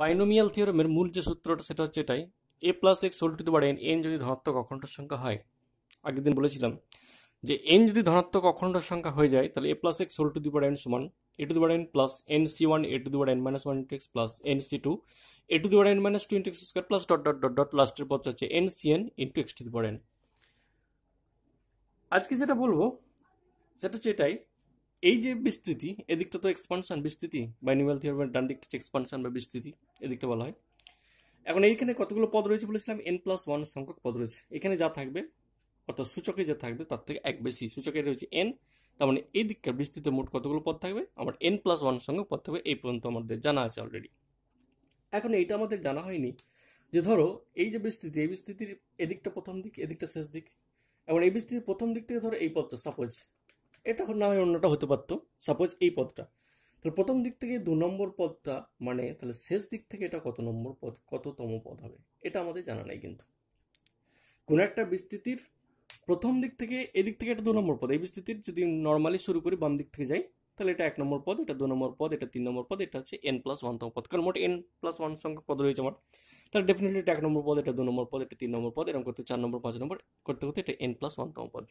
Binomial থিওরমের মূল যে সূত্রটা সেটা হচ্ছে এটাই a plus x whole to the n n যদি ধনাত্মক অখণ্ড সংখ্যা হয় আগের দিন বলেছিলাম যে এন যদি ধনাত্মক অখণ্ড সংখ্যা হয়ে যায় তাহলে a plus x whole to the power n সমান a to the power n plus n C one a to the n minus one into x x plus n C two a to the power n minus two into x square plus dot dot dot dot লাস্টের পথ হচ্ছে n C n into x to the n আজকে যেটা বলবো সেটা হচ্ছে এটাই এই যে বিস্তৃতি এদিকটা তো এক্সপানশন বিস্তৃতি বাইনিভাল থিওরেমের ডান দিকটা হচ্ছে এক্সপানশন বা বিস্তৃতি এদিকটা বলা হয় এখন এইখানে কতগুলো পদ রয়েছে বলেছিলাম এন প্লাস ওয়ান সংখ্যক পদ রয়েছে এখানে যা থাকবে অর্থাৎ সূচকে যা থাকবে তার থেকে এক বেশি সূচকে রয়েছে এন তার মানে এই দিককার বিস্তৃত মোট কতগুলো পদ থাকবে আমার এন প্লাস ওয়ান সংখ্যক পদ থাকবে এই পর্যন্ত আমাদের জানা আছে অলরেডি এখন এইটা আমাদের জানা হয়নি যে ধরো এই যে বিস্তৃতি এই বিস্তৃতির এদিকটা প্রথম দিক এদিকটা শেষ দিক এবং এই বিস্তৃতির প্রথম দিক থেকে ধরো এই পদটা সাপোজ এটা না হয় অন্যটা হতে পারতো সাপোজ এই পদটা তাহলে প্রথম দিক থেকে দু নম্বর পদটা মানে তাহলে শেষ দিক থেকে এটা কত নম্বর পদ কততম পদ হবে এটা আমাদের জানা নাই কিন্তু কোনো একটা বিস্তৃতির প্রথম দিক থেকে এদিক থেকে এটা দু নম্বর পদ এই বিস্তৃতির যদি নর্মালি শুরু করি বাম দিক থেকে যাই তাহলে এটা এক নম্বর পদ এটা দু নম্বর পদ এটা তিন নম্বর পদ এটা হচ্ছে এন প্লাস ওয়ান তম পদ কারণ মোট এন প্লাস ওয়ান সংখ্যক পদ রয়েছে আমার তাহলে ডেফিনেটলি এটা এক নম্বর পদ এটা দু নম্বর পদ এটা তিন নম্বর পদ এরকম করতে চার নম্বর পাঁচ নম্বর করতে করতে এটা এন প্লাস তম পদ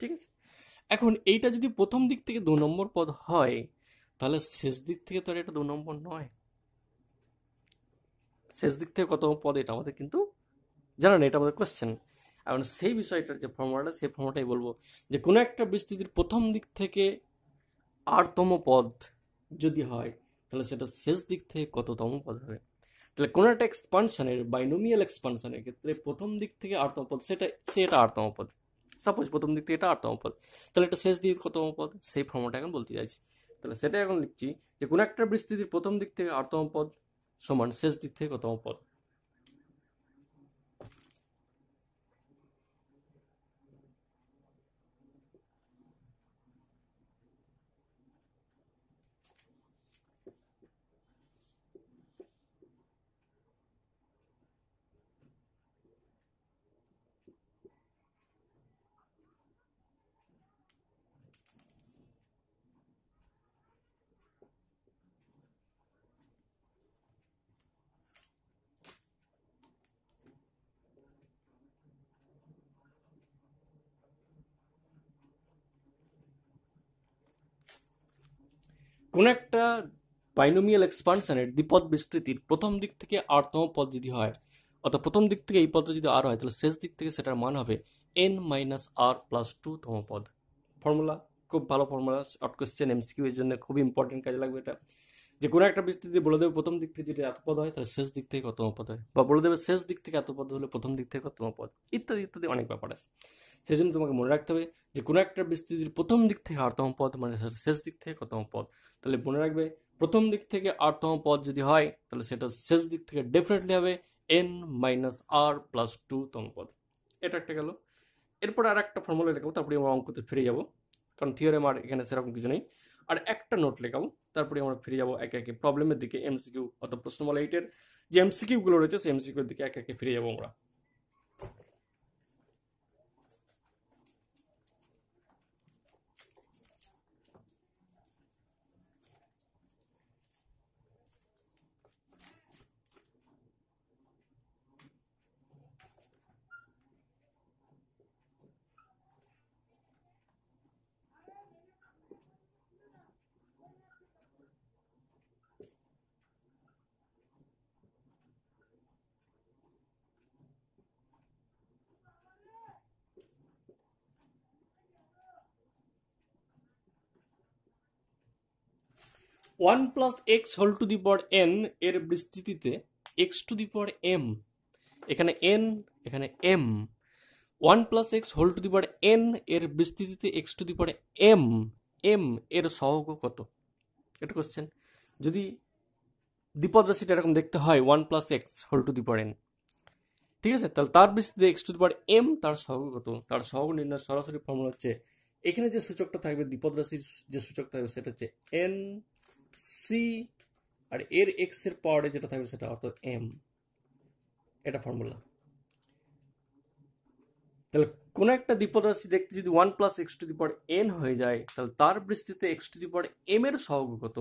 ঠিক আছে এখন এইটা যদি প্রথম দিক থেকে দু নম্বর পদ হয় তাহলে শেষ দিক থেকে তো এটা দু নম্বর নয় শেষ দিক থেকে কত পদ এটা আমাদের কিন্তু জানা এটা আমাদের কোয়েশ্চেন এখন সেই বিষয়টার যে ফর্মুলাটা সেই ফর্মুলাটাই বলবো যে কোনো একটা বিস্তৃতির প্রথম দিক থেকে আটতম পদ যদি হয় তাহলে সেটা শেষ দিক থেকে কততম পদ হবে তাহলে কোনো একটা এক্সপানশনের বাইনোমিয়াল এক্সপানশনের ক্ষেত্রে প্রথম দিক থেকে আটতম পদ সেটা সেটা আটতম পদ সাপোজ প্রথম দিক থেকে এটা আটতম পদ তাহলে এটা শেষ দিয়ে কতম পদ সেই ফর্মটা এখন বলতে চাইছি তাহলে সেটা এখন লিখছি যে কোনো একটা বিস্তৃতির প্রথম দিক থেকে আটতম পদ সমান শেষ দিক থেকে কতম পদ কোনো একটা বাইনোমিয়াল এক্সপানশনের দ্বিপদ বিস্তৃতির প্রথম দিক থেকে আরতম পদ যদি হয় অর্থাৎ প্রথম দিক থেকে এই পদটা যদি আর হয় তাহলে শেষ দিক থেকে সেটার মান হবে n minus r plus two তম পদ ফর্মুলা খুব ভালো ফর্মুলা শর্ট কোয়েশ্চেন এমসিকিউ এর জন্য খুব ইম্পর্টেন্ট কাজে লাগবে এটা যে কোনো একটা বিস্তৃতি বলে দেবে প্রথম দিক থেকে যদি এত পদ হয় তাহলে শেষ দিক থেকে কত পদ হয় বা বলে দেবে শেষ দিক থেকে এত পদ হলে প্রথম দিক থেকে কতম পদ ইত্যাদি ইত্যাদি অনেক ব্যাপার আছে সেই জন্য তোমাকে মনে রাখতে হবে যে কোনো একটা বিস্তৃতির প্রথম দিক থেকে আরতম পদ মানে শেষ দিক থেকে কতম পদ তাহলে মনে রাখবে প্রথম দিক থেকে আরতম পদ যদি হয় তাহলে সেটা শেষ দিক থেকে ডেফিনেটলি হবে n minus r plus two তম পদ এটা একটা গেল এরপর আর একটা ফর্মুলা লেখাবো তারপরে আমরা অঙ্কতে ফিরে যাবো কারণ থিওরেম আর এখানে সেরকম কিছু নেই আর একটা নোট লেখাবো তারপরে আমরা ফিরে যাবো একে একে প্রবলেমের দিকে এমসিকিউ অর্থাৎ প্রশ্নমালা এইটের যে এমসিকিউগুলো রয়েছে সেই এমসিকিউর দিকে একে একে ফিরে যাবো আমরা one plus x whole to the power n এর বিস্তৃতিতে x to the power M এখানে এন এখানে m one plus x whole to the power n এর বিস্তৃতিতে x to the power M M এর সহগ কত এটা কোশ্চেন যদি দ্বিপদ রাশিটা এরকম দেখতে হয় one plus x whole to the power n ঠিক আছে তাহলে তার বিস্তৃতিতে x to the power M তার সহগ কত তার সহগ নির্ণয় সরাসরি ফর্মুলা হচ্ছে এখানে যে সূচকটা থাকবে দ্বিপদ রাশির যে সূচকটা থাকবে সেটা হচ্ছে এন সি আর এর এক্স এর পাওয়ারে যেটা থাকবে সেটা অর্থাৎ এম এটা ফর্মুলা তাহলে কোনো একটা দ্বিপদরাশি দেখতে যদি one plus x to the power n হয়ে যায় তাহলে তার বৃষ্টিতে x to the power m এর সহগ কত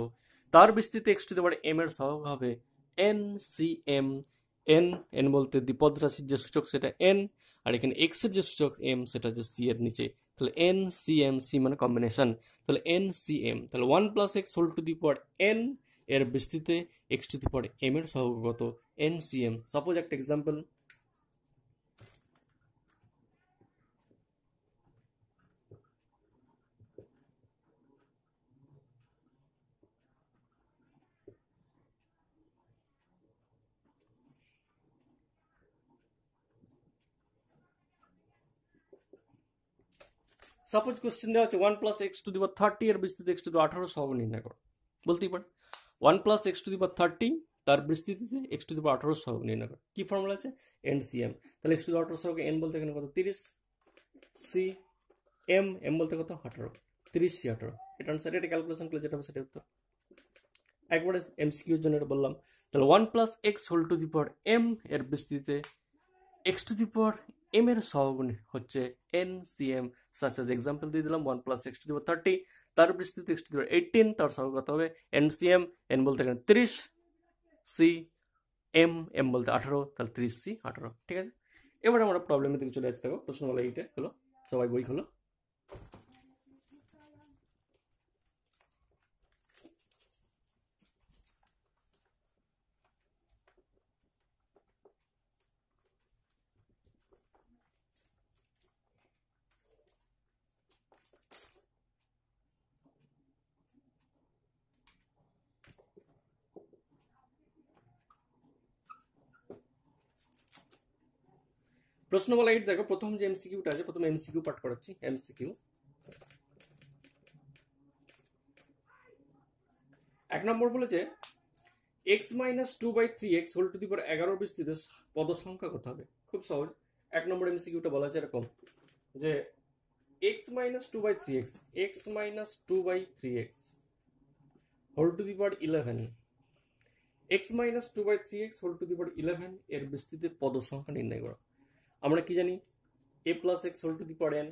তার বৃষ্টিতে এক্স টু দি এম এর সহগ হবে n C m n n বলতে দ্বিপদ রাশির যে সূচক সেটা এন আর এখানে এক্স এর যে সূচক এম সেটা যে সি এর নিচে তাহলে এন সি এম সি মানে কম্বিনেশন তাহলে এন সি এম তাহলে one plus x whole to the power n এর বিস্তৃতে x to the power m এর সহগত এন সি এম সাপোজ একটা এক্সাম্পল সাপোজ কোশ্চেন দেওয়া হচ্ছে ওয়ান প্লাস এক্স টু দিবার থার্টি এর বিস্তৃতি এক্স টু দিবার আঠারো সহ নির্ণয় করো বলতেই পারে ওয়ান প্লাস এক্স টু দিবার থার্টি তার বিস্তৃতিতে এক্স টু দিবার আঠারো সহ নির্ণয় করো কি ফর্মুলা আছে এন সি এম তাহলে এক্স টু দিবার আঠারো সহকে এন বলতে এখানে কত তিরিশ সি এম এম বলতে কত আঠারো তিরিশ সি আঠারো এটা আনসার এটা ক্যালকুলেশন করলে যেটা হবে সেটা উত্তর একবারে এম সি এমসিকিউর জন্য এটা বললাম তাহলে one plus x whole to the power m এর বিস্তৃতিতে x to the power m এর সহগুণী হচ্ছে n C m such as example দিয়ে দিলাম ওয়ান প্লাস সিক্সটি দিব থার্টি তার উপর সিক্সটি দিব এইটিন তার সহগত হবে এন সি এম এন বলতে গেলে তিরিশ সি এম এম বলতে আঠারো তাহলে তিরিশ সি আঠারো ঠিক আছে এবার আমরা প্রবলেমের দিকে চলে আসতে থাকো প্রশ্ন বলা এইটা হলো সবাই বই হলো প্রশ্ন বলা এইট দেখো প্রথম যে এমসিকিউটা আছে প্রথম এমসিকিউ পাঠ করাচ্ছি এমসিকিউ এক নম্বর বলেছে x minus two by three x whole to the power এগারো বিস্তৃত পদ সংখ্যা কত হবে খুব সহজ এক নম্বর এমসিকিউটা বলা আছে এরকম যে x minus two by three x x minus two by three x whole to the power eleven x minus two by three x whole to the power eleven এর বিস্তৃতির পদ সংখ্যা নির্ণয় করা আমরা কি জানি a plus x whole to the power n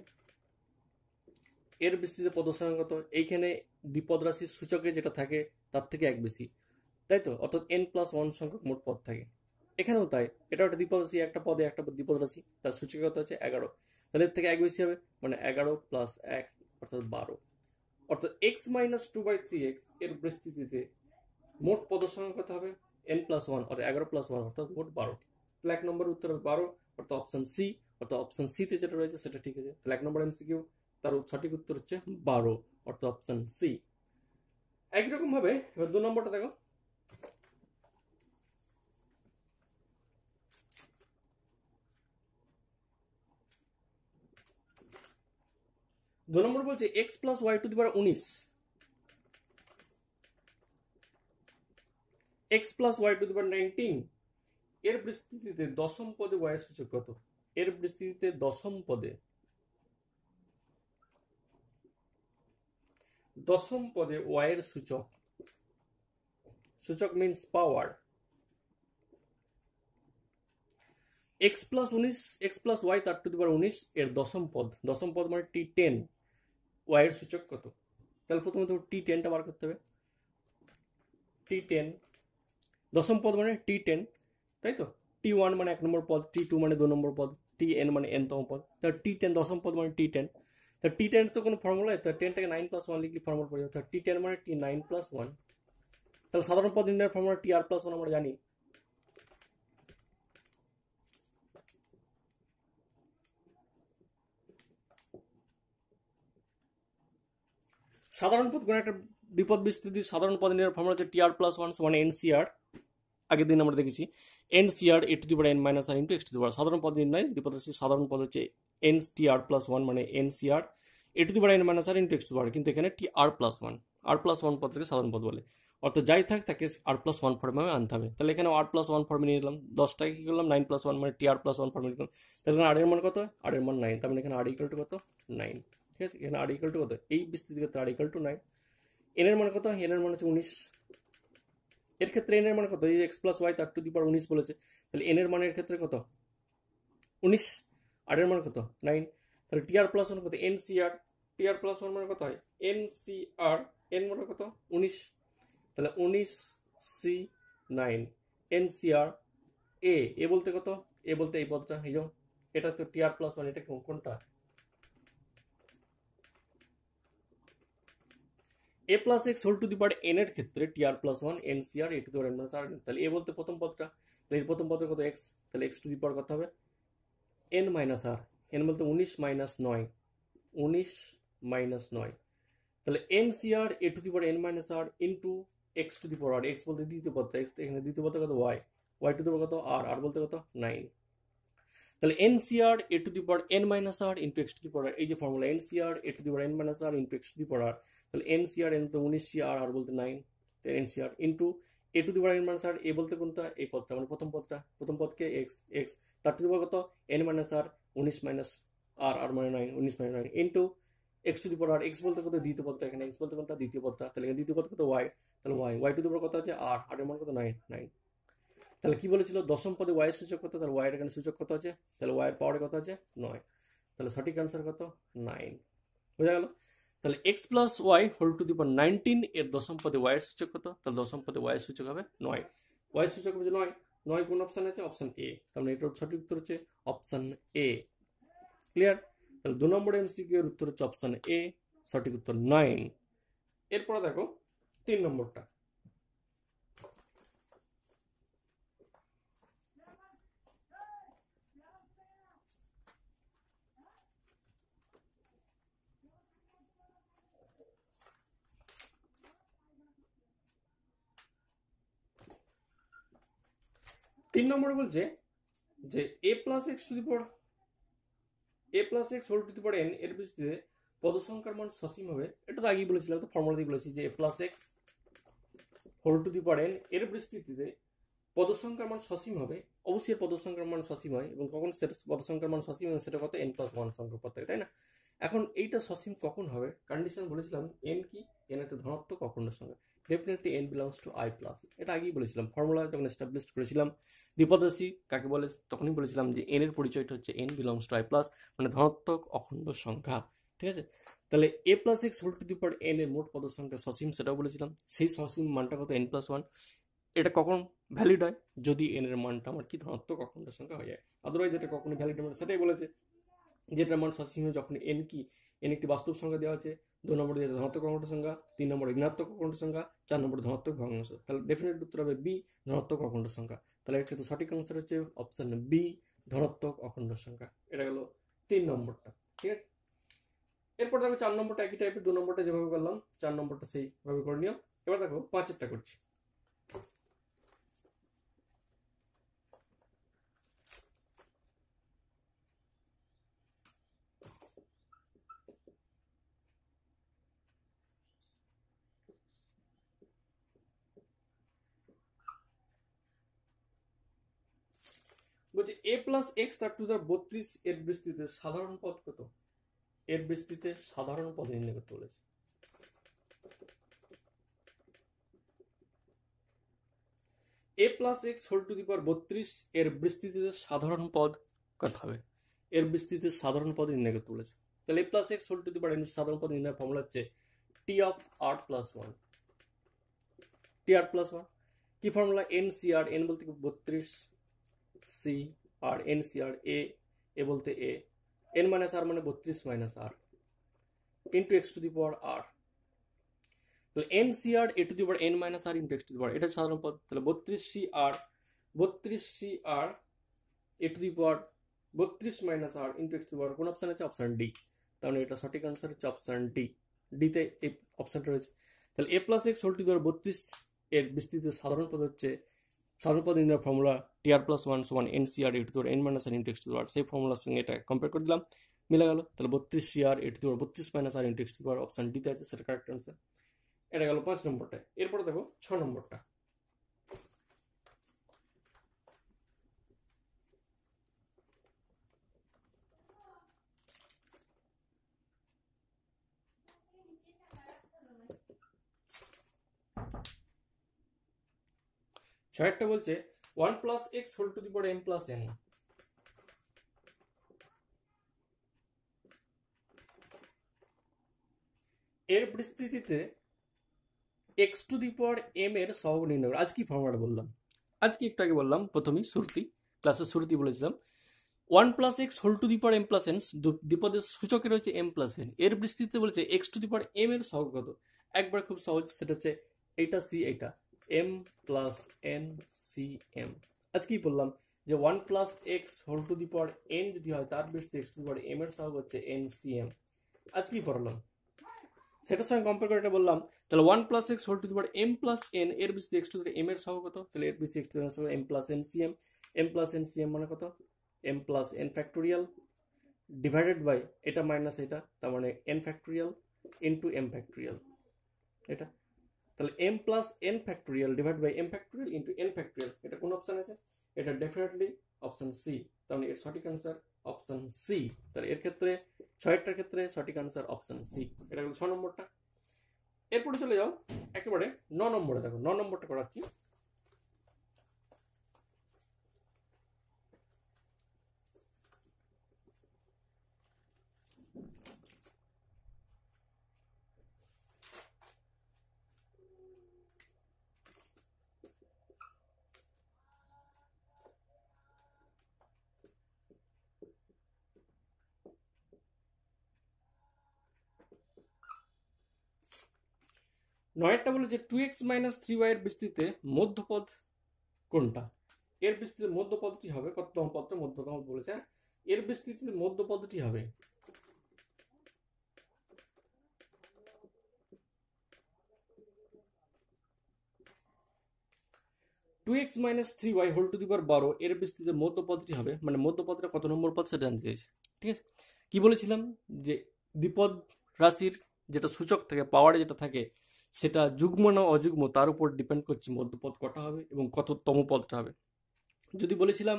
এর বিস্তৃত পদসংখ্যা কত এইখানে দ্বিপদ রাশির সূচকে যেটা থাকে তার থেকে এক বেশি তাই তো অর্থাৎ এন প্লাস ওয়ান সংখ্যক মোট পদ থাকে এখানেও তাই এটা একটা দ্বিপদ রাশি একটা পদে একটা দ্বিপদ রাশি তার সূচকে কত হচ্ছে এগারো তাহলে এর থেকে এক বেশি হবে মানে এগারো প্লাস এক অর্থাৎ বারো অর্থাৎ x minus two by three x এর বিস্তৃতিতে মোট পদসংখ্যা কত হবে এন প্লাস ওয়ান অর্থাৎ এগারো প্লাস ওয়ান অর্থাৎ মোট বারো তাহলে এক নম্বর উত্তর হবে বারো অথবা অপশন সি অথবা অপশন সি তে যেটা রয়েছে সেটা ঠিক আছে তাহলে এক নম্বর এমসিকিউ তার সঠিক উত্তর হচ্ছে 12 অথবা অপশন সি একই রকম ভাবে এবার দুই নম্বরটা দেখো দুই নম্বর বলছে x + y 2 / 19 x + y 2 / 19 এর বিস্তৃতিতে দশম পদে ওয়াই সূচক কত এর বিস্তৃতিতে দশম পদে দশম পদে ওয়াইয়ের সূচক সূচক মিনস পাওয়ার এক্স প্লাস উনিশ এক্স প্লাস ওয়াই তার টু দিবার উনিশ এর দশম পদ দশম পদ মানে টি টেন ওয়াইয়ের সূচক কত তাহলে প্রথমে তো টি টেনটা বার করতে হবে টি টেন দশম পদ মানে টি টেন তাই তো টি ওয়ান মানে এক নম্বর পদ টি টু মানে দু নম্বর পদ টি এন মানে এন তম পদ তা টি টেন দশম পদ মানে টি টেন তা টি টেন তো কোনো ফর্মুলা তো টেনটাকে নাইন প্লাস ওয়ান লিখলে ফর্মুলা পড়ে যাবে টি টেন মানে টি নাইন প্লাস ওয়ান তাহলে সাধারণ পদ নির্ণয়ের formula T r plus one আমরা জানি সাধারণ পদ কোন একটা বিপদ বিস্তৃতি সাধারণ পদ নির্ণয়ের ফর্মুলা হচ্ছে T r plus one one nCr আগের দিন আমরা দেখেছি n C r a to the power n minus r into x to the power সাধারণ পদ নির্ণয় দ্বিপদের সাধারণ পদ হচ্ছে n T r plus one মানে n C r a to the power n minus r into x to power কিন্তু এখানে T r plus one r plus one পদকে সাধারণ পদ বলে অর্থাৎ যাই থাক তাকে আর প্লাস ওয়ান ফর্মে আনতে হবে তাহলে এখানে আর প্লাস ওয়ান ফর্মে নিয়ে নিলাম দশটা কী করলাম নাইন প্লাস ওয়ান মানে টি আর প্লাস ওয়ান ফর্মে নিলাম তাহলে এখানে আর এর মান কত আর এর মান নাইন তার মানে এখানে আর ইকুয়াল টু কত নাইন ঠিক আছে এখানে আর ইকুয়াল টু কত এই বিস্তৃতি ক্ষেত্রে r equal to nine n এর মান কত এন এর মান হচ্ছে উনিশ এর ক্ষেত্রে এনের মান কত এই এক্স প্লাস ওয়াই তার টু দি পাওয়ার উনিশ বলেছে তাহলে এনের মানের ক্ষেত্রে কত উনিশ আর এর মান কত নাইন তাহলে টি আর প্লাস ওয়ান কত n C r T r plus one মানে কত হয় এন সি আর এন মানে কত উনিশ তাহলে উনিশ C nine n C r a a বলতে কত এ বলতে এই পদটা এই এটা তো টি আর প্লাস ওয়ান এটা কোনটা a plus x whole to the power n এর ক্ষেত্রে T r plus one n C r a to the power n plus r তাহলে এ বলতে প্রথম পদটা তাহলে এর প্রথম পদের কত এক্স তাহলে এক্স টু দি পার কত হবে এন মাইনাস আর এন বলতে উনিশ মাইনাস নয় উনিশ মাইনাস নয় তাহলে n C r a to the power n minus r into x to the power r x বলতে দ্বিতীয় পদটা এক্স এখানে দ্বিতীয় পদটা কত y y to the power কত আর আর বলতে কত নাইন তাহলে n C r a to the power n minus r into x to the power এই যে formula n C r a to the power n minus r into x to the power তাহলে n C r N তো উনিশ C r r বলতে nine n C r into a to the n minus r a বলতে কোনটা এই পদটা মানে প্রথম পদটা প্রথম পদকে এক্স এক্স তার টু দি পাওয়ার কত এন মাইনাস আর উনিশ মাইনাস আর আর মানে নাইন উনিশ minus nine into x to the power r x বলতে কত দ্বিতীয় পদটা এখানে এক্স বলতে কোনটা দ্বিতীয় পদটা তাহলে এখানে দ্বিতীয় পদ কত ওয়াই তাহলে y y to the power কত আছে আর আর এর মান কত নাইন নাইন তাহলে কি বলেছিল দশম পদে ওয়াই সূচক কত তাহলে ওয়াই এর এখানে সূচক কত আছে তাহলে ওয়াই এর পাওয়ার কত আছে নয় তাহলে সঠিক অ্যান্সার কত নাইন বোঝা গেল তাহলে x plus y whole to the power nineteen এর দশম পদে এর সূচক কত তাহলে দশম পদে এর সূচক হবে নয় ওয়াই সূচক হবে নয় নয় কোন অপশান আছে অপশান এ তাহলে এটার সঠিক উত্তর হচ্ছে অপশান এ ক্লিয়ার তাহলে দু নম্বর এমসিকিউ এর উত্তর হচ্ছে অপশন এ সঠিক উত্তর নাইন এরপর দেখো তিন নম্বরটা তিন নম্বরে বলছে যে a plus x to the power a plus x whole to the power n এর ভিত্তিতে পদসংখ্যার মান সসীম হবে এটা তো আগেই বলেছিলাম তো ফর্মুলা দিয়ে বলেছি যে a plus x whole to the power n এর পরিস্থিতিতে পদসংখ্যার মান সসীম হবে অবশ্যই পদসংখ্যার মান সসীম হয় এবং কখন সেটা পদসংখ্যার মান সসীম হবে সেটা কত এন প্লাস ওয়ান সংখ্যক পদ থাকে তাই না এখন এইটা সসীম কখন হবে কন্ডিশন বলেছিলাম এন কি এন একটা ধনাত্মক অখণ্ডের সঙ্গে definitely n belongs to I plus এটা আগেই বলেছিলাম ফর্মুলা যখন এস্টাবলিশ করেছিলাম দ্বিপদাসী কাকে বলে তখনই বলেছিলাম যে এন এর পরিচয়টা হচ্ছে n belongs to I plus মানে ধনাত্মক অখণ্ড সংখ্যা ঠিক আছে তাহলে a plus x whole to the power n এর মোট পদের সংখ্যা সসীম সেটাও বলেছিলাম সেই সসীম মানটা কত এন প্লাস ওয়ান এটা কখন ভ্যালিড হয় যদি এন এর মানটা আমার কি ধনাত্মক অখণ্ড সংখ্যা হয়ে যায় আদারওয়াইজ এটা কখনো ভ্যালিড হবে সেটাই বলেছে যেটার মান সসীম যখন এন কি এন একটি বাস্তব সংখ্যা দেওয়া আছে দু নম্বর দেওয়া ধনাত্মক কর্মটা সংখ্যা তিন নম্বর ঋণাত্মক কর্মটা সংখ্যা চার নম্বর ধনাত্মক ভগ্নাংশ তাহলে ডেফিনেট উত্তর হবে বি ধনাত্মক অখণ্ড সংখ্যা তাহলে ক্ষেত্রে সঠিক আনসার হচ্ছে অপশন বি ধনাত্মক অখণ্ড সংখ্যা এটা গেল তিন নম্বরটা ঠিক আছে এরপর দেখো চার নম্বরটা একই টাইপের দু নম্বরটা যেভাবে করলাম চার নম্বরটা সেইভাবে করে নিও এবার দেখো পাঁচেরটা করছি বলছে এ প্লাস এক্স তার টু দ্য বত্রিশ এর বৃষ্টিতে সাধারণ পদ কত এর বৃষ্টিতে সাধারণ পদ নির্ণয় করতে বলেছে a plus x whole to the power বত্রিশ এর বিস্তৃতিতে সাধারণ পদ কত হবে এর বিস্তৃতিতে সাধারণ পদ নির্ণয় করতে বলেছে তাহলে a plus x whole to the power সাধারণ পদ নির্ণয় ফর্মুলা হচ্ছে T of r plus one T r plus one কি formula n C r n বলতে বত্রিশ C r n C r a a বলতে এ এন মাইনাস আর মানে বত্রিশ minus r into x to the power r তাহলে n C r a to the power n minus r into x to the পাওয়ার এটা সাধারণ পদ তাহলে বত্রিশ C আর বত্রিশ C r a to the power বত্রিশ minus r into x to power কোন option আছে অপশান ডি তাহলে এটা সঠিক আনসার হচ্ছে অপশান ডি ডিতে এই অপশানটা রয়েছে তাহলে a plus x whole to the power বত্রিশ এর বিস্তৃত সাধারণ পদ হচ্ছে সার্বপদিনের formula T r plus one one n C r ইট এন মাইনাস আর ইনটেক্স দোর সেই ফর্মুলার সঙ্গে এটা কম্পেয়ার করে দিলাম মিলে গেল তাহলে বত্রিশ সি আর ইট দোর বত্রিশ মাইনাস আর ইনটেক্স দোর অপশন ডিতে আছে সেটা কারেক্ট আনসার এটা গেল পাঁচ নম্বরটা এরপরে দেখো ছ নম্বরটা ছয়টা বলছে one plus x whole to the power m plus n এর পরিস্থিতিতে x to the power M এর সহগ নির্ণয় আজ কি বললাম আজকে একটু আগে বললাম প্রথমেই শ্রুতি ক্লাসের শ্রুতি বলেছিলাম one plus x whole to the power m plus N দ্বিপদের সূচকে রয়েছে এম প্লাস এন এর পরিস্থিতিতে বলেছে x to the power M এর সহগ কত একবার খুব সহজ সেটা হচ্ছে এইটা সি এইটা m plus n C m আজ কি বললাম যে one plus x whole to the power n যদি হয় তার বেশি x to the power m এর সহগ হচ্ছে এন সি এম আজ কি পড়লাম সেটার সঙ্গে কম্পেয়ার করে এটা বললাম তাহলে one plus x whole to the power m plus n এর বেশি এক্স টু দি এম এর সহগ কত তাহলে এর বেশি x to the m plus n C m m plus n C m মানে কত m plus n factorial divided by এটা মাইনাস এটা তার মানে n factorial into m factorial এটা তাহলে m plus n factorial divide by m factorial into n factorial এটা কোন অপশন আছে এটা ডেফিনেটলি অপশন সি তাহলে এর সঠিক আনসার অপশন সি তাহলে এর ক্ষেত্রে ছয়টার ক্ষেত্রে সঠিক অ্যান্সার অপশন সি এটা হলো ছ নম্বরটা এরপরে চলে যাও একেবারে ন নম্বরে দেখো ন নম্বরটা করাচ্ছি নয়েরটা বলে যে two x minus three y এর বিস্তৃতিতে মধ্যপদ কোনটা এর বিস্তৃতিতে মধ্যপদটি হবে কততম পদটা মধ্যতম বলেছে হ্যাঁ? এর বিস্তৃতিতে মধ্যপদটি হবে two x minus three y whole to the power বারো এর বিস্তৃতিতে মধ্যপদটি হবে মানে মধ্যপদটা কত নম্বর পদ সেটা জানতে চাইছে ঠিক আছে কি বলেছিলাম যে দ্বিপদ রাশির যেটা সূচক থাকে পাওয়ারে যেটা থাকে সেটা যুগ্ম না অযুগ্ম তার উপর ডিপেন্ড করছে মধ্যপদ কটা হবে এবং তম পদটা হবে যদি বলেছিলাম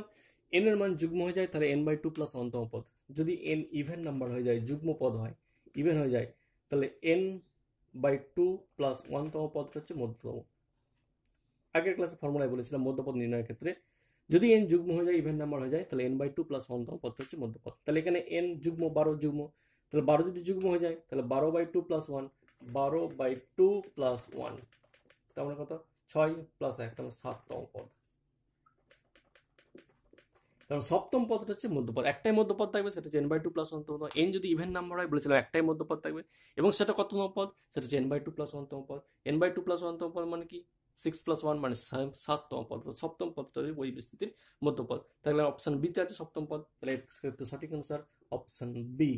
এন এর মান যুগ্ম হয়ে যায় তাহলে এন বাই টু প্লাস অন্তম পদ যদি এন ইভেন নাম্বার হয়ে যায় যুগ্ম পদ হয় ইভেন হয়ে যায় তাহলে এন বাই টু প্লাস ওয়ানতম পদটা হচ্ছে মধ্যতম আগের ক্লাসে ফর্মুলায় বলেছিলাম মধ্যপদ নির্ণয়ের ক্ষেত্রে যদি এন যুগ্ম হয়ে যায় ইভেন নাম্বার হয়ে যায় তাহলে এন বাই টু প্লাস ওয়ানতম পদটা হচ্ছে মধ্যপদ তাহলে এখানে এন যুগ্ম বারো যুগ্ম তাহলে বারো যদি যুগ্ম হয়ে যায় তাহলে বারো বাই টু প্লাস ওয়ান বারো বাই টু প্লাস ওয়ান তাহলে মানে কত ছয় প্লাস এক তাহলে মানে সাততম পদ কারণ মানে সপ্তম পদটা হচ্ছে মধ্যপদ একটাই মধ্যপদ থাকবে সেটা হচ্ছে এন বাই টু প্লাস অন্তম পদ এন যদি ইভেন নাম্বার হয় বলেছিলাম একটাই মধ্যপদ থাকবে এবং সেটা কততম পদ সেটা হচ্ছে এন বাই টু প্লাস অন্তম পদ এন বাই টু প্লাস অন্তম পদ মানে কি সিক্স প্লাস ওয়ান মানে সাততম পদ সপ্তম পদটা হবে ওই বিস্তৃতির মধ্যপদ তাহলে অপশন বিতে আছে সপ্তম পদ তাহলে সঠিক অ্যান্সার অপশন বি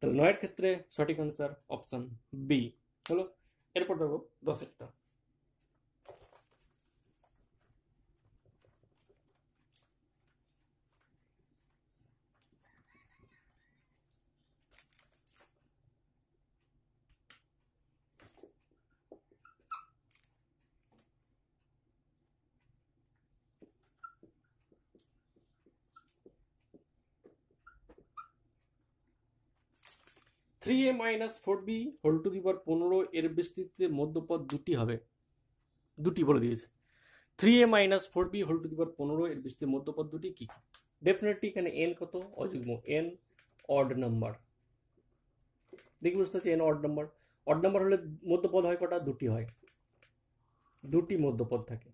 তাহলে নয়ের ক্ষেত্রে সঠিক অ্যান্সার অপশান বি হলো এরপর দেখো দশেরটা three a minus four b whole to the power পনেরো এর বিস্তৃতিতে মধ্যপদ দুটি হবে দুটি বলে দিয়েছে three a minus four b whole to the power পনেরো এর বিস্তৃতির মধ্যপদ দুটি কী কী ডেফিনেটলি এখানে এন কত অযুগ্ম এন অড নাম্বার দেখি বুঝতে পারছি n odd number odd number হলে মধ্যপদ হয় কটা দুটি হয় দুটি মধ্যপদ থাকে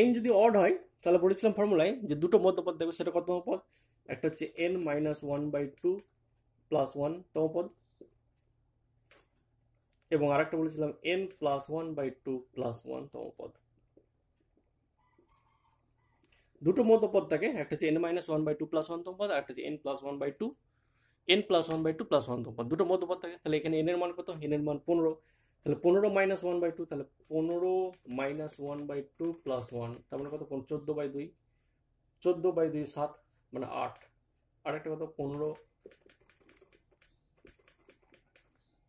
এন যদি অড হয় তাহলে বলেছিলাম ফর্মুলায় যে দুটো মধ্যপদ দেবে সেটা কত পদ একটা হচ্ছে n minus one by two plus one তম পদ এবং আরেকটা বলেছিলাম n plus one by two plus one তম পদ দুটো মতো পদ থাকে একটা হচ্ছে n minus one by two plus one তম পদ একটা হচ্ছে n plus one by two n plus one by two plus one তম পদ দুটো মতো পদ থাকে তাহলে এখানে এন এর মান কত এন এর মান পনেরো তাহলে পনেরো মাইনাস ওয়ান বাই টু তাহলে পনেরো minus one by two plus one তার মানে কত চোদ্দো বাই দুই চোদ্দো বাই দুই সাত মানে আট আর একটা কত পনেরো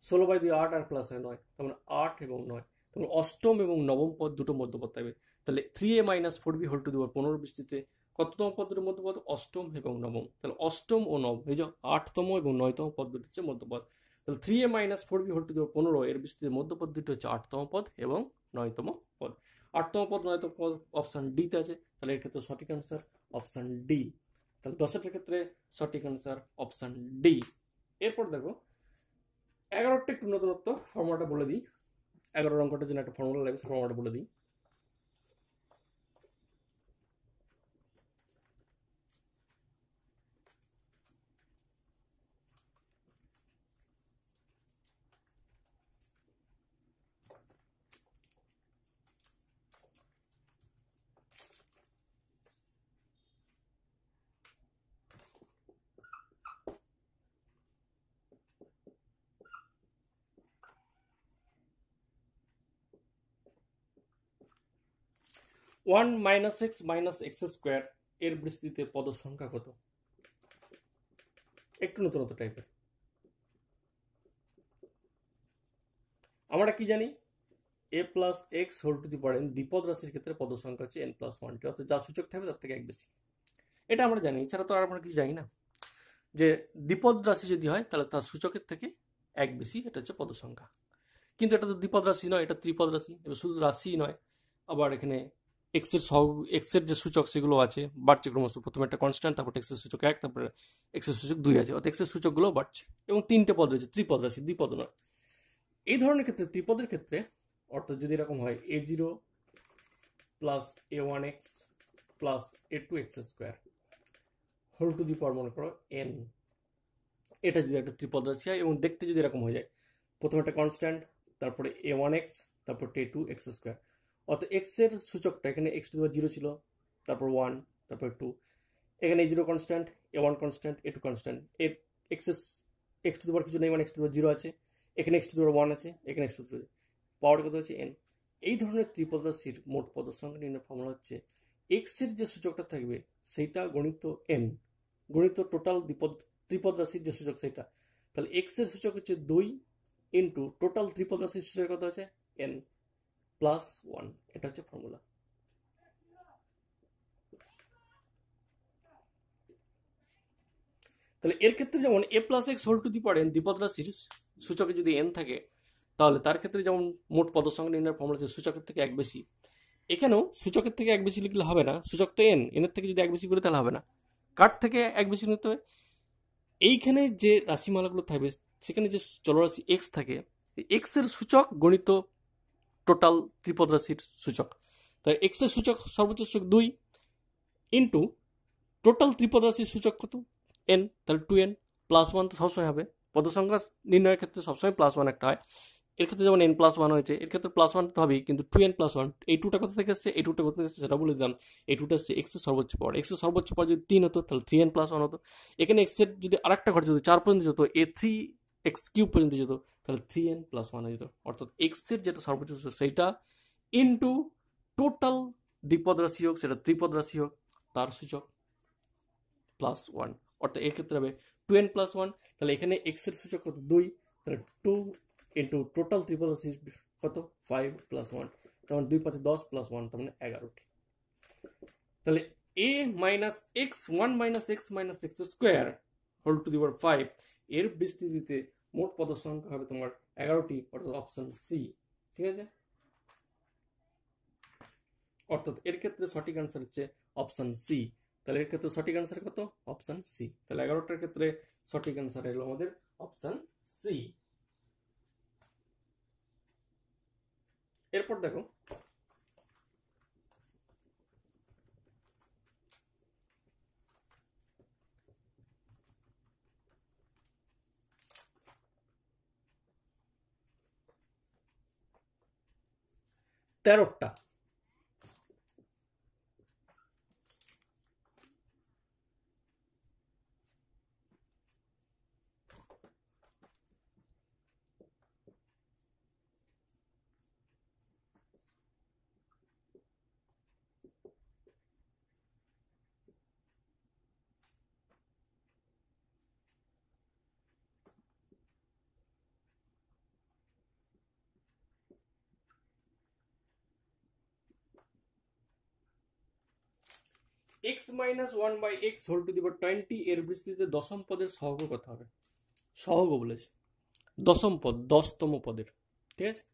ষোলো বাই দুই আট আর প্লাস হয় নয় তার মানে আট এবং নয় তার মানে অষ্টম এবং নবম পদ দুটো মধ্যপদ থাকবে তাহলে three a minus four b whole to the power পনেরো বৃষ্টিতে কততম পদ দুটো মধ্যপদ অষ্টম এবং নবম তাহলে অষ্টম ও নবম এই যে আটতম এবং নয়তম পদ দুটো হচ্ছে মধ্যপদ তাহলে three a minus four b whole to the power পনেরো এর বৃষ্টিতে মধ্যপদ দুটো হচ্ছে আটতম পদ এবং নয়তম পদ আটতম পদ নয়তম পদ অপশান ডিতে আছে তাহলে তো সঠিক অ্যান্সার অপশান ডি তাহলে দশেরটার ক্ষেত্রে সঠিক অ্যান্সার অপশান ডি এরপর দেখো এগারোটা একটু নতুনত্ব ফর্মুলাটা বলে দিই এগারো অঙ্কটার জন্য একটা ফর্মুলা লাগবে ফর্মুলাটা বলে দিই one minus x minus x square এর বৃষ্টিতে পদ সংখ্যা কত একটু নতুন টাইপের আমরা কি জানি a plus x whole to the n দ্বিপদ রাশির ক্ষেত্রে পদ সংখ্যা হচ্ছে এন প্লাস ওয়ানটি অর্থাৎ যা সূচক থাকবে তার থেকে এক বেশি এটা আমরা জানি এছাড়া তো আর আমরা কিছু জানি না যে দ্বিপদ রাশি যদি হয় তাহলে তার সূচকের থেকে এক বেশি এটা হচ্ছে পদ সংখ্যা কিন্তু এটা তো দ্বিপদ রাশি নয় এটা ত্রিপদ রাশি এবার শুধু রাশি নয় আবার এখানে এক্সের সহ এক্সের যে সূচক সেগুলো আছে বাড়ছে ক্রমশ প্রথমে একটা কনস্ট্যান্ট তারপর এক্সের সূচক এক তারপরে এক্সের সূচক দুই আছে অর্থাৎ এক্সের সূচকগুলো বাড়ছে এবং তিনটে পদ রয়েছে ত্রিপদ রাশি দ্বিপদ নয় এই ধরনের ক্ষেত্রে ত্রিপদের ক্ষেত্রে অর্থাৎ যদি এরকম হয় a zero plus a one x plus a two x square whole to the power মনে করো এন এটা যদি একটা ত্রিপদ রাশি হয় এবং দেখতে যদি এরকম হয়ে যায় প্রথমে একটা কনস্ট্যান্ট তারপরে এ ওয়ান এক্স তারপর টে টু এক্স স্কোয়ার অর্থাৎ এক্সের সূচকটা এখানে এক্স টু জিরো ছিল তারপর ওয়ান তারপর টু এখানে zero constant a one constant a two constant এর এস এক্স টু দেওয়ার কিছু নেই মানে এক্স টু জিরো আছে এখানে এক্স টু দেওয়ার ওয়ান আছে এখানে এক্স টু পাওয়ার কত হচ্ছে এন এই ধরনের ত্রিপদ রাশির মোট পদের সংখ্যা নির্ণয় ফর্মুলা হচ্ছে এক্সের যে সূচকটা থাকবে সেইটা গণিত এন গণিত টোটাল দ্বিপদ ত্রিপদ রাশির যে সূচক সেটা তাহলে এক্সের সূচক হচ্ছে দুই ইন্টু টোটাল ত্রিপদ রাশির সূচক কত আছে এন প্লাস ওয়ান এটা হচ্ছে ফর্মুলা তাহলে এর ক্ষেত্রে যেমন a plus x whole to the power n দ্বিপদ রাশির সূচকে যদি এন থাকে তাহলে তার ক্ষেত্রে যেমন মোট পদসংখ্যা নির্ণয়ের ফর্মুলা আছে সূচকের থেকে এক বেশি এখানেও সূচকের থেকে এক বেশি লিখলে হবে না সূচক তো এন এনের থেকে যদি এক বেশি করে তাহলে হবে না কাঠ থেকে এক বেশি নিতে হবে এইখানে যে রাশিমালাগুলো থাকবে সেখানে যে চলরাশি এক্স থাকে এক্সের সূচক গণিত টোটাল ত্রিপদ রাশির সূচক তাই এক্সের সূচক সর্বোচ্চ সূচক দুই ইন্টু টোটাল ত্রিপদ রাশির সূচক কত এন তাহলে টু এন প্লাস ওয়ান তো সবসময় হবে পদসংখ্যা নির্ণয়ের ক্ষেত্রে সবসময় প্লাস ওয়ান একটা হয় এর ক্ষেত্রে যেমন এন প্লাস ওয়ান হয়েছে এর ক্ষেত্রে প্লাস ওয়ান তো হবেই কিন্তু টু এন প্লাস ওয়ান এই টুটা কোথা থেকে এসছে এই টুটা কোথা থেকে এসছে সেটা বলে দিলাম এই টুটা এসছে এক্সের সর্বোচ্চ পাওয়ার এক্সের সর্বোচ্চ পাওয়ার যদি তিন হতো তাহলে থ্রি এন প্লাস ওয়ান হতো এখানে এক্সের যদি আরেকটা ঘর যদি চার পর্যন্ত যেত এ থ্রি এক্স কিউব পর্যন্ত যেত তাহলে থ্রি এন প্লাস ওয়ান যেত অর্থাৎ এক্সের যেটা সর্বোচ্চ সেইটা ইন্টু টোটাল দ্বিপদ রাশি হোক সেটা ত্রিপদ রাশি হোক তার সূচক প্লাস ওয়ান অর্থাৎ এক্ষেত্রে হবে টু এন প্লাস ওয়ান তাহলে এখানে এক্সের সূচক কত দুই তাহলে টু ইন্টু টোটাল ত্রিপদ রাশি কত ফাইভ প্লাস ওয়ান তার মানে দুই পাঁচে দশ প্লাস ওয়ান তার মানে এগারোটি তাহলে a minus x one minus x minus x square whole to the power five এর বিস্তৃতিতে মোট পদের সংখ্যা হবে তোমার এগারোটি অর্থাৎ অপশন সি ঠিক আছে অর্থাৎ এর ক্ষেত্রে সঠিক অ্যান্সার হচ্ছে অপশন সি তাহলে এর ক্ষেত্রে সঠিক অ্যান্সার কত অপশন সি তাহলে এগারোটার ক্ষেত্রে সঠিক অ্যান্সার এলো আমাদের অপশন সি এরপর দেখো তেরোটা x minus one by x whole to the power twenty এর বিস্তৃতিতে দশম পদের সহগ কত হবে সহগ বলেছে দশম পদ দশতম পদের ঠিক আছে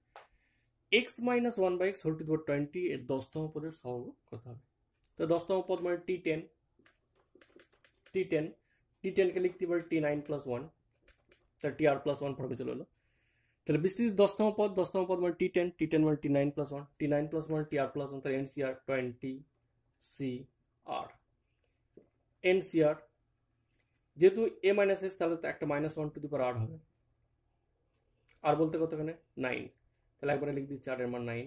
x minus one by x whole to the power twenty এর দশতম পদের সহগ কত হবে তো দশতম পদ মানে টি টেন টি টেন টি টেনকে লিখতে পারি টি নাইন প্লাস ওয়ান তাহলে টি আর প্লাস ওয়ান ফর্মে চলে এলো তাহলে বিস্তৃতির দশতম পদ দশতম পদ মানে টি টেন টি টেন মানে T nine plus one T nine plus one T r plus one তাহলে n C r twenty c r n c r যেহেতু এ মাইনাস এস তাহলে তো একটা minus one to the power r হবে r বলতে কতখানে nine তাহলে একবারে লিখ দিচ্ছি আটের মান নাইন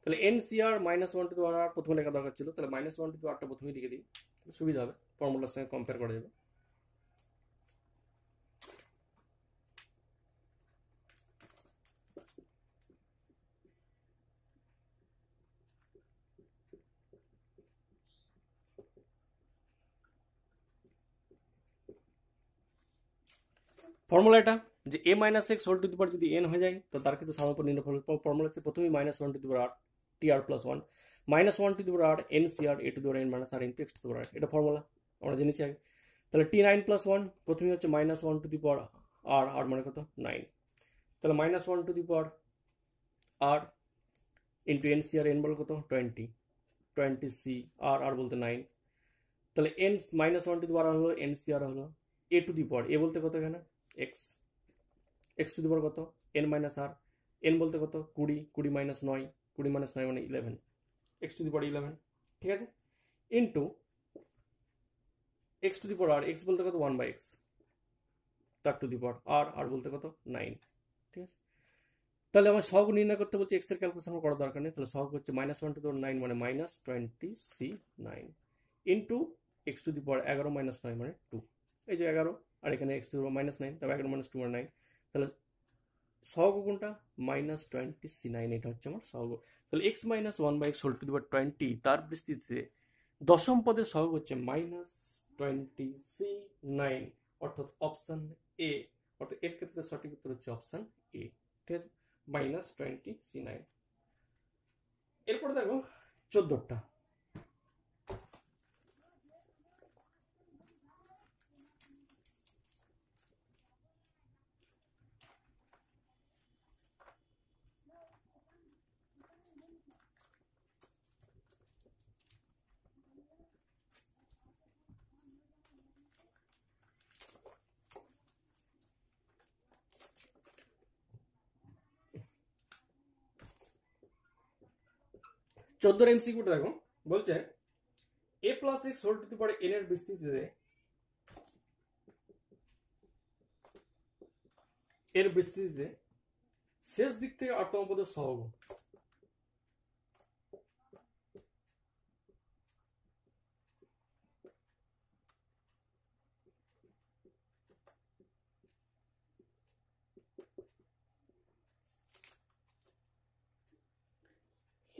তাহলে n c r minus one to the r প্রথমে লেখা দরকার ছিল তাহলে মাইনাস ওয়ান টু দি আরটা প্রথমেই লিখে দিই সুবিধা হবে ফর্মুলার সঙ্গে কম্পেয়ার করা যাবে ফর্মুলা এটা যে a minus x whole to the যদি এন হয়ে যায় তো তার ক্ষেত্রে সামাপর নির্ণয় ফর্মুলা হচ্ছে প্রথমে minus one to the r T r plus one minus one to the r n C r a to the n minus r n p x to the এটা ফর্মুলা আমরা জেনেছি আগে তাহলে টি নাইন প্লাস ওয়ান প্রথমে হচ্ছে minus one to the r r মানে কত nine তাহলে minus one to the power r into n C r n বলে কত twenty twenty c r r বলতে নাইন তাহলে n minus one to the power হলো এন সি আর হলো এ to দি এ বলতে কত এখানে এক্স এক্স টু দি দিবার কত এন মাইনাস আর এন বলতে কত কুড়ি কুড়ি মাইনাস নয় কুড়ি মাইনাস নয় মানে eleven x to the power eleven ঠিক আছে into x to the power r x বলতে কত ওয়ান বাই এক্স তার to the power r r বলতে কত নাইন ঠিক আছে তাহলে আমার সহগ নির্ণয় করতে বলছি এক্সের এর ক্যালকুলেশন করার দরকার নেই তাহলে সহগ হচ্ছে minus one to the nine মানে minus twenty c nine into x to the power এগারো মাইনাস নয় মানে টু এই যে এগারো আর এখানে এক্স টু মাইনাস নাইন তারপর এখানে মাইনাস টু আর নাইন তাহলে সহগ কোনটা মাইনাস টোয়েন্টি সি নাইন এটা হচ্ছে আমার সহগ তাহলে x minus one by x whole two দিবার টোয়েন্টি তার পরিস্থিতিতে দশম পদের সহগ হচ্ছে মাইনাস টোয়েন্টি সি নাইন অর্থাৎ অপশান এ অর্থাৎ এর ক্ষেত্রে সঠিক উত্তর হচ্ছে অপশান এ ঠিক আছে মাইনাস টোয়েন্টি সি নাইন এরপরে দেখো চোদ্দটা চোদ্দোর এমসিকিউটা দেখো বলছে a plus x whole to পরে এন এর বিস্তৃতিতে এর বিস্তৃতিতে শেষ দিক থেকে আটতম পদের সহগ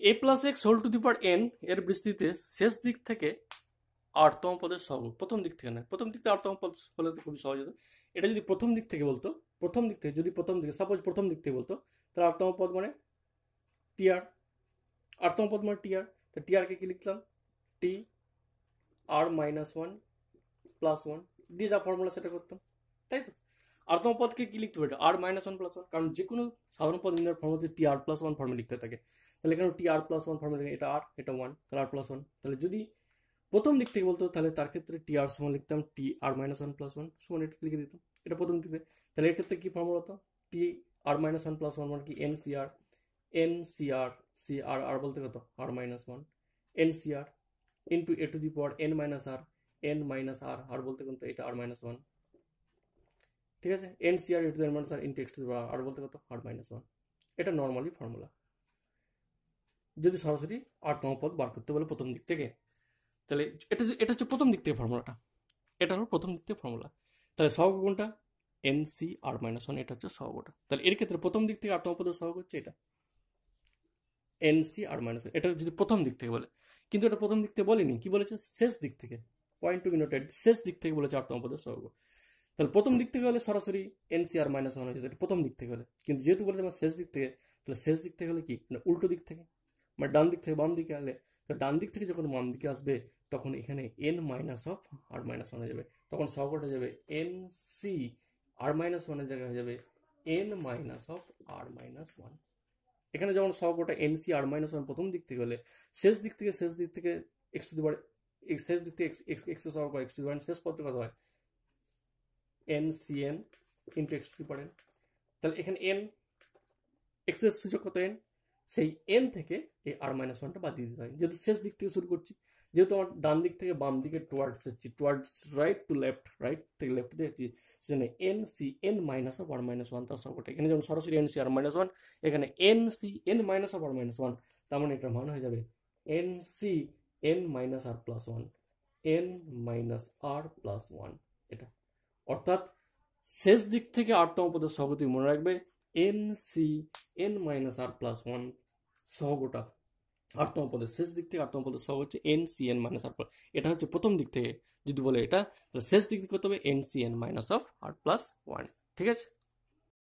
a plus x whole to the power n এর বৃষ্টিতে শেষ দিক থেকে আটতম পদের সহ প্রথম দিক থেকে না প্রথম দিক থেকে আটতম পদ হলে খুবই সহজ হতো এটা যদি প্রথম দিক থেকে বলতো প্রথম দিক থেকে যদি প্রথম দিকে সাপোজ প্রথম দিক থেকে বলতো তাহলে আটতম পদ মানে টিআর আটতম পদ মানে টিআর তো টিআরকে কি লিখলাম T r minus one plus one দিয়ে যা ফর্মুলা সেটা করতাম তাই তো আর্তম পদকে কি লিখতে পারে r minus one plus one কারণ যে কোনো সাধারণ পদ ইন্দ্রের ফর্মুলাতে টি আর প্লাস ওয়ান ফর্মে লিখতে থাকে তাহলে এখানে টি আর প্লাস ওয়ান ফর্মে এটা আর এটা ওয়ান তাহলে আর প্লাস ওয়ান তাহলে যদি প্রথম দিক থেকে বলতো তাহলে তার ক্ষেত্রে টি আর সমান লিখতাম T r minus one plus one সমান এটা লিখে দিতাম এটা প্রথম দিক থেকে তাহলে এর ক্ষেত্রে কী ফর্মুলা হতো T r minus one plus one মানে কি n C r n C r c r r বলতে কত r minus one n C r into a to the power n minus r n minus r r বলতে কত এটা r minus one ঠিক আছে n C r a to the minus r into x to the power r বলতে কত r minus one এটা normally formula যদি সরাসরি আটতম পদ বার করতে বলে প্রথম দিক থেকে তাহলে এটা এটা হচ্ছে প্রথম দিক থেকে ফর্মুলাটা এটা হলো প্রথম দিক থেকে ফর্মুলা তাহলে সহগ কোনটা n C r minus one এটা হচ্ছে সহগটা তাহলে এর ক্ষেত্রে প্রথম দিক থেকে আটতম পদের সহগ হচ্ছে এটা n C r minus one এটা যদি প্রথম দিক থেকে বলে কিন্তু এটা প্রথম দিক থেকে বলেনি কি বলেছে শেষ দিক থেকে পয়েন্ট টু নোটেড শেষ দিক থেকে বলেছে আটতম পদের সহগ তাহলে প্রথম দিক থেকে হলে সরাসরি n C r minus one হয়ে যেত প্রথম দিক থেকে হলে কিন্তু যেহেতু বলেছে আমার শেষ দিক থেকে তাহলে শেষ দিক থেকে হলে কি মানে উল্টো দিক থেকে মানে ডান দিক থেকে বাম দিকে আলে তো ডান দিক থেকে যখন বাম দিকে আসবে তখন এখানে n minus of r minus one হয়ে যাবে তখন সব হয়ে যাবে এন সি আর মাইনাস ওয়ানের জায়গায় হয়ে যাবে n minus of r minus one এখানে যেমন ওটা n C r minus one প্রথম দিক থেকে হলে শেষ দিক থেকে শেষ দিক থেকে এক্স টু দি পাওয়ার শেষ দিক থেকে এক্স সহগ এক্স টু দি পাওয়ার শেষ পদটা কত হয় n C n into x to the power তাহলে এখানে এন এক্সের সূচক কত এন সেই এন থেকে এই আর মাইনাস ওয়ানটা বাদ দিয়ে দিতে হয় যেহেতু শেষ দিক থেকে শুরু করছি যেহেতু আমার ডান দিক থেকে বাম দিকে টুয়ার্ডস যাচ্ছি towards right to left right থেকে লেফট দিয়ে যাচ্ছি সেজন্য n C n minus of r minus one তার সঙ্গটা এখানে যেমন সরাসরি n C r minus one এখানে n C n minus of r minus one তার মানে এটার মান হয়ে যাবে n C n minus r plus one n minus r plus one এটা অর্থাৎ শেষ দিক থেকে আটতম পদের সহগতি মনে রাখবে n C n minus r plus one সহগটা গোটা পদের শেষ দিক থেকে আটতম পদের সহ হচ্ছে n C n minus r plus এটা হচ্ছে প্রথম দিক থেকে যদি বলে এটা তাহলে শেষ দিক থেকে করতে হবে n C n minus of r plus one ঠিক আছে